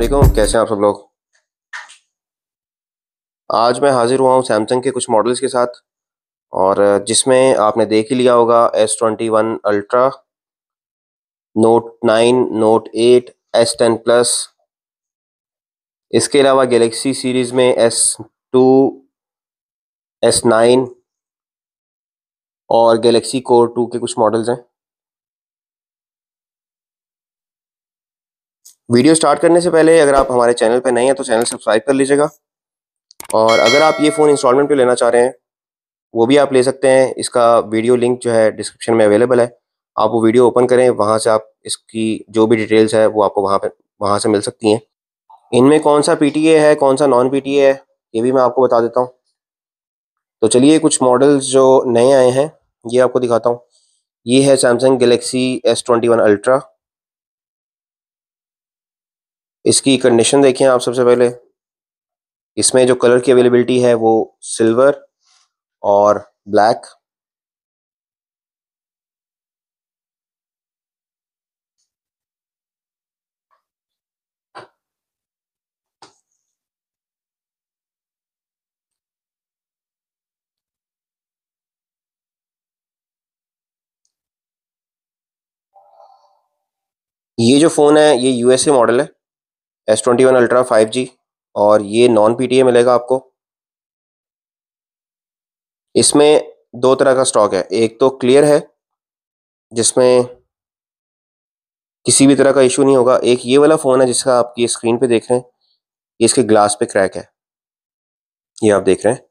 वालेकुम कैसे हैं आप सब लोग आज मैं हाजिर हुआ हूँ सैमसंग के कुछ मॉडल्स के साथ और जिसमें आपने देख ही लिया होगा S twenty one Ultra Note nine Note eight S ten plus इसके अलावा गैलेक्सी सीरीज़ में एस टू एस नाइन और गैलेक्सी कोर टू के कुछ मॉडल्स हैं वीडियो स्टार्ट करने से पहले अगर आप हमारे चैनल पर नए हैं तो चैनल सब्सक्राइब कर लीजिएगा और अगर आप ये फ़ोन इंस्टॉलमेंट पे लेना चाह रहे हैं वो भी आप ले सकते हैं इसका वीडियो लिंक जो है डिस्क्रिप्शन में अवेलेबल है आप वो वीडियो ओपन करें वहाँ से आप इसकी जो भी डिटेल्स है वो आपको वहाँ पर वहाँ से मिल सकती हैं इनमें कौन सा पी है कौन सा नॉन पी है ये भी मैं आपको बता देता हूँ तो चलिए कुछ मॉडल्स जो नए आए हैं ये आपको दिखाता हूँ ये है Samsung Galaxy S twenty one Ultra इसकी कंडीशन देखें आप सबसे पहले इसमें जो कलर की अवेलेबिलिटी है वो सिल्वर और ब्लैक ये जो फ़ोन है ये यूएसए मॉडल है S twenty one Ultra five G और ये नॉन पी टी ए मिलेगा आपको इसमें दो तरह का स्टॉक है एक तो क्लियर है जिसमें किसी भी तरह का इशू नहीं होगा एक ये वाला फ़ोन है जिसका आपकी स्क्रीन पे देख रहे हैं इसके ग्लास पे क्रैक है ये आप देख रहे हैं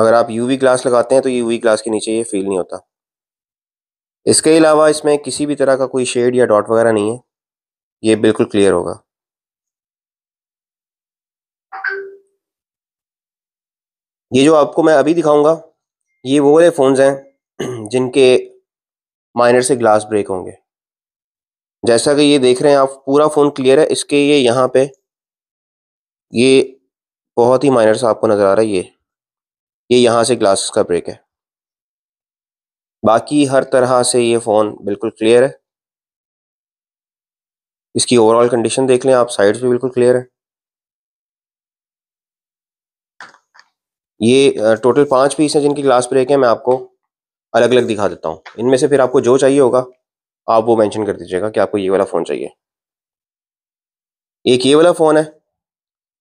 अगर आप यूवी ग्लास लगाते हैं तो ये यूवी ग्लास के नीचे ये फील नहीं होता इसके अलावा इसमें किसी भी तरह का कोई शेड या डॉट वगैरह नहीं है ये बिल्कुल क्लियर होगा ये जो आपको मैं अभी दिखाऊंगा ये वो वाले फ़ोन्स हैं जिनके माइनर से ग्लास ब्रेक होंगे जैसा कि ये देख रहे हैं आप पूरा फ़ोन क्लियर है इसके ये यहाँ पे ये बहुत ही माइनर सा आपको नज़र आ रहा है ये ये यहाँ से ग्लास का ब्रेक है बाकी हर तरह से ये फ़ोन बिल्कुल क्लियर है इसकी ओवरऑल कंडीशन देख लें आप साइड्स भी बिल्कुल क्लियर है ये टोटल पांच पीस हैं जिनकी ग्लास ब्रेक है मैं आपको अलग अलग दिखा देता हूँ इनमें से फिर आपको जो चाहिए होगा आप वो मेंशन कर दीजिएगा कि आपको ये वाला फ़ोन चाहिए एक ये वाला फ़ोन है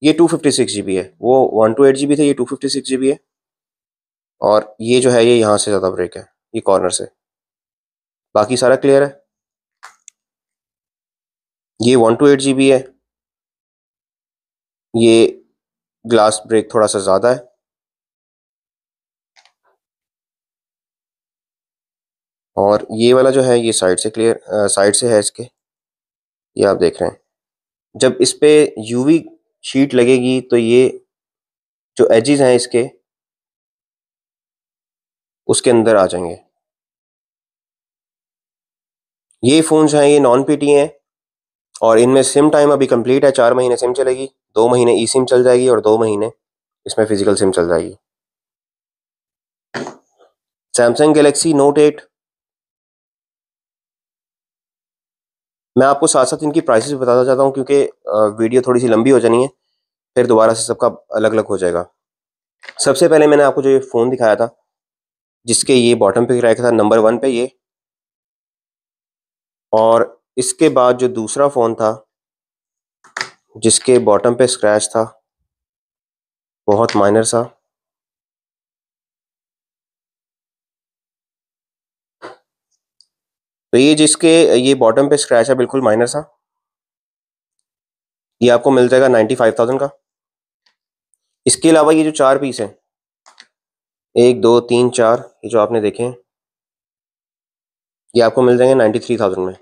ये two fifty six G B है वो one two eight G B था ये two fifty six G B है और ये जो है ये यहाँ से ज़्यादा ब्रेक है ये कॉर्नर से बाकी सारा क्लियर है ये वन टू एट जी है ये ग्लास ब्रेक थोड़ा सा ज़्यादा है और ये वाला जो है ये साइड से क्लियर साइड से है इसके ये आप देख रहे हैं जब इस पर यूवी शीट लगेगी तो ये जो एजेस हैं इसके उसके अंदर आ जाएंगे ये फ़ोन जो हैं ये नॉन पीटी हैं और इनमें सिम टाइम अभी कंप्लीट है चार महीने सिम चलेगी दो महीने ई सिम चल जाएगी और दो महीने इसमें फिजिकल सिम चल जाएगी सैमसंग गैलेक्सी नोट एट मैं आपको साथ साथ इनकी प्राइसेस बताना चाहता हूँ क्योंकि वीडियो थोड़ी सी लंबी हो जानी है फिर दोबारा से सबका अलग अलग हो जाएगा सबसे पहले मैंने आपको जो ये फ़ोन दिखाया था जिसके ये बॉटम पे क्रैक था नंबर वन पे ये और इसके बाद जो दूसरा फ़ोन था जिसके बॉटम पे स्क्रैच था बहुत माइनर सा तो ये जिसके ये बॉटम पे स्क्रैच है बिल्कुल माइनर सा ये आपको मिल जाएगा नाइन्टी फाइव थाउजेंड का इसके अलावा ये जो चार पीस हैं एक दो तीन चार ये जो आपने देखे ये आपको मिल जाएंगे नाइन्टी थ्री थाउजेंड में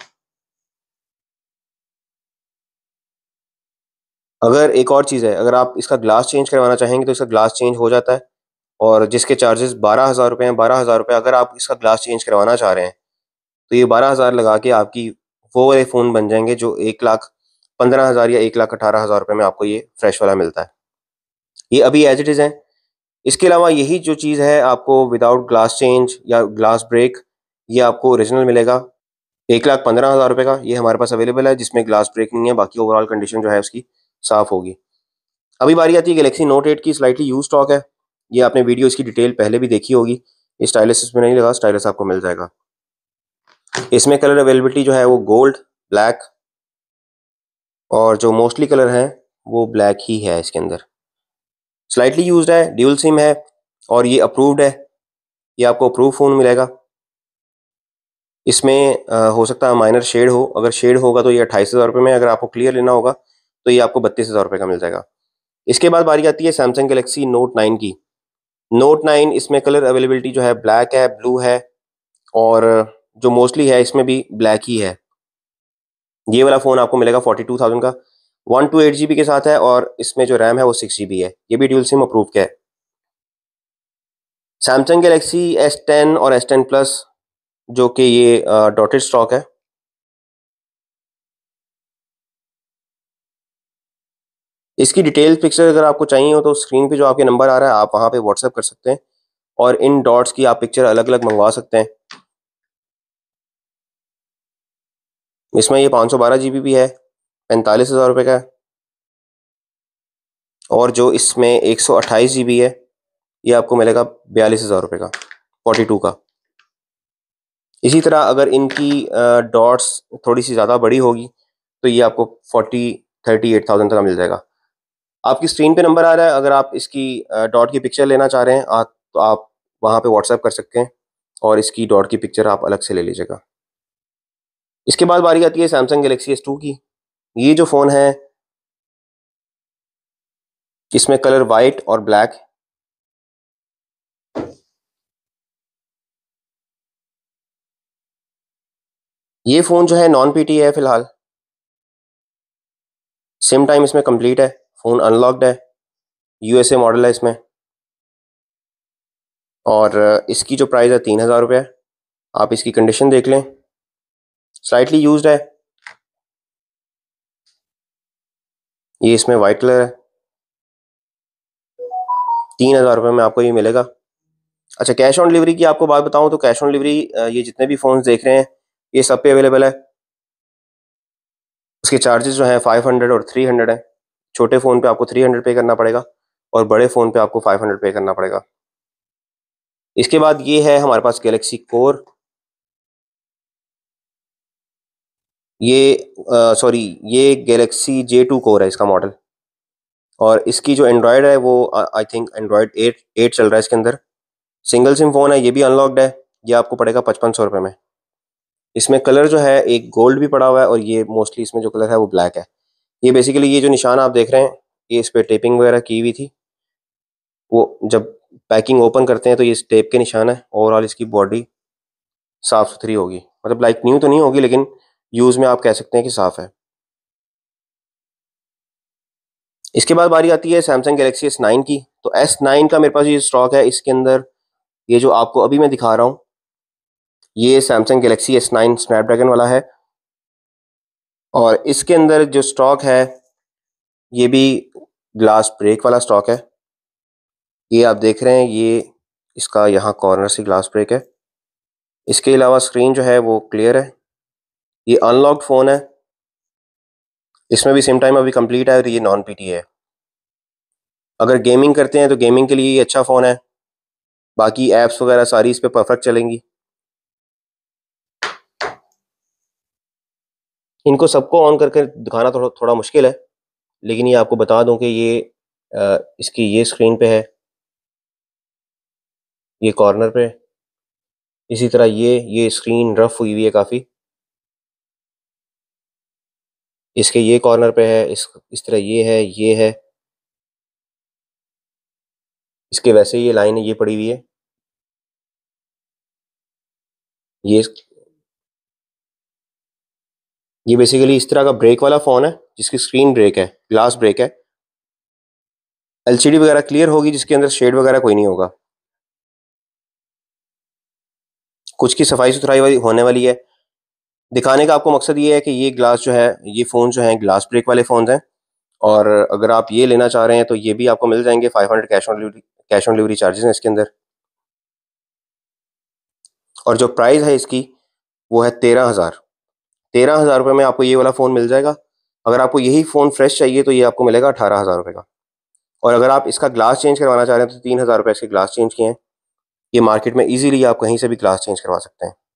अगर एक और चीज़ है अगर आप इसका ग्लास चेंज करवाना चाहेंगे तो इसका ग्लास चेंज हो जाता है और जिसके चार्जेस बारह हज़ार रुपये हैं बारह हज़ार रुपये अगर आप इसका ग्लास चेंज करवाना चाह रहे हैं तो ये बारह हज़ार लगा के आपकी वो वाले फ़ोन बन जाएंगे जो एक लाख पंद्रह हज़ार या एक लाख अठारह हज़ार रुपये में आपको ये फ्रेश वाला मिलता है ये अभी एज इट इज़ है इसके अलावा यही जो चीज़ है आपको विदाउट ग्लास चेंज या ग्लास ब्रेक ये आपको ओरिजिनल मिलेगा एक लाख पंद्रह हज़ार रुपये का ये हमारे पास अवेलेबल है जिसमें ग्लास ब्रेक नहीं है बाकी ओवरऑल कंडीशन जो है उसकी साफ़ होगी अभी बारी आती है गलेक्सी नोट एट की स्लाइटली यूज स्टॉक है ये आपने वीडियो इसकी डिटेल पहले भी देखी होगी ये स्टाइलस इसमें नहीं लगा स्टाइलस आपको मिल जाएगा इसमें कलर अवेलेबिलिटी जो है वो गोल्ड ब्लैक और जो मोस्टली कलर हैं वो ब्लैक ही है इसके अंदर स्लाइटली यूज है ड्यूल सिम है और ये अप्रूव्ड है ये आपको अप्रूव फ़ोन मिलेगा इसमें आ, हो सकता है माइनर शेड हो अगर शेड होगा तो ये अट्ठाईस हज़ार रुपये में अगर आपको क्लियर लेना होगा तो ये आपको बत्तीस हज़ार रुपये का मिल जाएगा इसके बाद बारी आती है सैमसंग गलेक्सी नोट नाइन की नोट नाइन इसमें कलर अवेलेबिलिटी जो है ब्लैक है ब्लू है और जो मोस्टली है इसमें भी ब्लैक ही है ये वाला फ़ोन आपको मिलेगा फोर्टी टू थाउजेंड का वन टू एट जी के साथ है और इसमें जो रैम है वो सिक्स जी है ये भी ड्यूल सिम अप्रूव का है सैमसंग गलेक्सी एस टेन और एस टेन प्लस जो कि ये डॉटेड स्टॉक है इसकी डिटेल पिक्चर अगर आपको चाहिए हो तो स्क्रीन पे जो आपके नंबर आ रहा है आप वहाँ पे व्हाट्सएप कर सकते हैं और इन डॉट्स की आप पिक्चर अलग अलग मंगवा सकते हैं इसमें ये पाँच सौ बारह जी बी भी है पैंतालीस हज़ार रुपये का है और जो इसमें एक सौ अट्ठाईस जी बी है ये आपको मिलेगा बयालीस हज़ार रुपये का फोर्टी टू का इसी तरह अगर इनकी डॉट्स थोड़ी सी ज़्यादा बड़ी होगी तो ये आपको फोर्टी थर्टी एट थाउजेंड तक मिल जाएगा आपकी स्क्रीन पे नंबर आ रहा है अगर आप इसकी डॉट की पिक्चर लेना चाह रहे हैं आ, तो आप वहाँ पे व्हाट्सएप कर सकते हैं और इसकी डॉट की पिक्चर आप अलग से ले लीजिएगा इसके बाद बारी आती है सैमसंग गलेक्सी एस टू की ये जो फ़ोन है इसमें कलर वाइट और ब्लैक ये फ़ोन जो है नॉन पीटी है फ़िलहाल सिम टाइम इसमें कंप्लीट है फ़ोन अनलॉक्ड है यूएसए मॉडल है इसमें और इसकी जो प्राइस है तीन हज़ार रुपये आप इसकी कंडीशन देख लें स्लाइटली यूज्ड है ये इसमें वाइट कलर है तीन हज़ार रुपये में आपको ये मिलेगा अच्छा कैश ऑन डिलीवरी की आपको बात बताऊं तो कैश ऑन डिलीवरी ये जितने भी फ़ोन देख रहे हैं ये सब पे अवेलेबल है उसके चार्जेस जो हैं फाइव हंड्रेड और थ्री हंड्रेड है छोटे फ़ोन पे आपको थ्री हंड्रेड पे करना पड़ेगा और बड़े फ़ोन पे आपको फाइव हंड्रेड पे करना पड़ेगा इसके बाद ये है हमारे पास गैलेक्सी कोर ये सॉरी ये गैलेक्सी जे टू कोर है इसका मॉडल और इसकी जो एंड्रॉयड है वो I think Android eight eight चल रहा है इसके अंदर सिंगल सिम फ़ोन है ये भी अनलॉकड है ये आपको पड़ेगा पचपन सौ रुपये में इसमें कलर जो है एक गोल्ड भी पड़ा हुआ है और ये मोस्टली इसमें जो कलर है वो ब्लैक है ये बेसिकली ये जो निशान आप देख रहे हैं ये इस पर टेपिंग वगैरह की हुई थी वो जब पैकिंग ओपन करते हैं तो ये इस टेप के निशान है ओवरऑल इसकी बॉडी साफ़ सुथरी होगी मतलब लाइक न्यू तो नहीं होगी लेकिन यूज में आप कह सकते हैं कि साफ है इसके बाद बारी आती है सैमसंग गैलेक्सी एस नाइन की तो एस नाइन का मेरे पास ये स्टॉक है इसके अंदर ये जो आपको अभी मैं दिखा रहा हूँ ये Samsung Galaxy S nine Snapdragon वाला है और इसके अंदर जो स्टॉक है ये भी ग्लास ब्रेक वाला स्टॉक है ये आप देख रहे हैं ये इसका यहाँ कॉर्नर से ग्लास ब्रेक है इसके अलावा स्क्रीन जो है वो क्लियर है ये अनलॉक्ड फ़ोन है इसमें भी सेम टाइम अभी कंप्लीट है और ये नॉन पीटी है अगर गेमिंग करते हैं तो गेमिंग के लिए ये अच्छा फ़ोन है बाकी एप्स वगैरह सारी इस परफेक्ट चलेंगी इनको सबको ऑन करके दिखाना थोड़ा थोड़ा मुश्किल है लेकिन ये आपको बता दूं कि ये आ, इसकी ये स्क्रीन पे है ये कॉर्नर पे इसी तरह ये ये स्क्रीन रफ हुई हुई है काफ़ी इसके ये कॉर्नर पे है इस इस तरह ये है ये है इसके वैसे ये लाइन ये पड़ी हुई है ये ये बेसिकली इस तरह का ब्रेक वाला फोन है जिसकी स्क्रीन ब्रेक है ग्लास ब्रेक है एलसीडी वगैरह क्लियर होगी जिसके अंदर शेड वगैरह कोई नहीं होगा कुछ की सफाई सुथराई होने वाली है दिखाने का आपको मकसद ये है कि ये ग्लास जो है ये फ़ोन जो है ग्लास ब्रेक वाले फ़ोन हैं और अगर आप ये लेना चाह रहे हैं तो ये भी आपको मिल जाएंगे 500 cash on delivery cash on delivery charges हैं इसके अंदर और जो प्राइस है इसकी वो है तेरह हज़ार तेरह हज़ार रुपये में आपको ये वाला फ़ोन मिल जाएगा अगर आपको यही फ़ोन फ्रेश चाहिए तो ये आपको मिलेगा अठारह हज़ार रुपये का और अगर आप इसका ग्लास चेंज करवाना चाह रहे हैं तो तीन हज़ार रुपये इसके ग्लास चेंज किए हैं ये मार्केट में ईजिली आप कहीं से भी ग्लास चेंज करवा सकते हैं